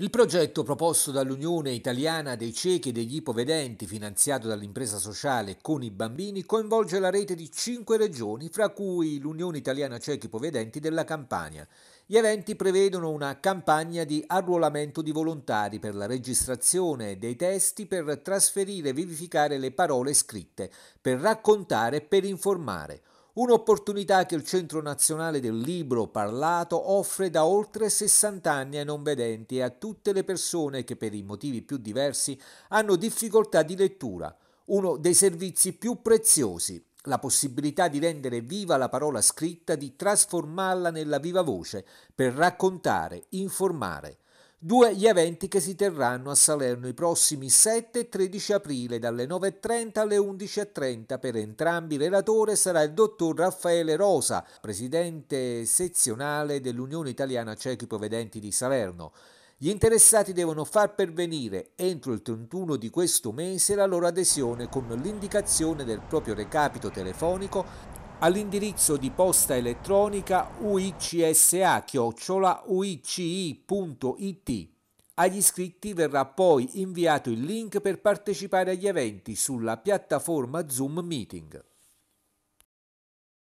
Il progetto proposto dall'Unione Italiana dei Ciechi e degli Ipovedenti, finanziato dall'impresa sociale Con i Bambini, coinvolge la rete di cinque regioni, fra cui l'Unione Italiana Ciechi e Ipovedenti della Campania. Gli eventi prevedono una campagna di arruolamento di volontari per la registrazione dei testi, per trasferire e vivificare le parole scritte, per raccontare e per informare un'opportunità che il Centro Nazionale del Libro Parlato offre da oltre 60 anni ai non vedenti e a tutte le persone che per i motivi più diversi hanno difficoltà di lettura, uno dei servizi più preziosi, la possibilità di rendere viva la parola scritta, di trasformarla nella viva voce, per raccontare, informare, Due gli eventi che si terranno a Salerno i prossimi 7 e 13 aprile dalle 9.30 alle 11.30. Per entrambi il relatore sarà il dottor Raffaele Rosa, presidente sezionale dell'Unione Italiana Ciechi Provedenti di Salerno. Gli interessati devono far pervenire entro il 31 di questo mese la loro adesione con l'indicazione del proprio recapito telefonico all'indirizzo di posta elettronica uicsa-uici.it. Agli iscritti verrà poi inviato il link per partecipare agli eventi sulla piattaforma Zoom Meeting.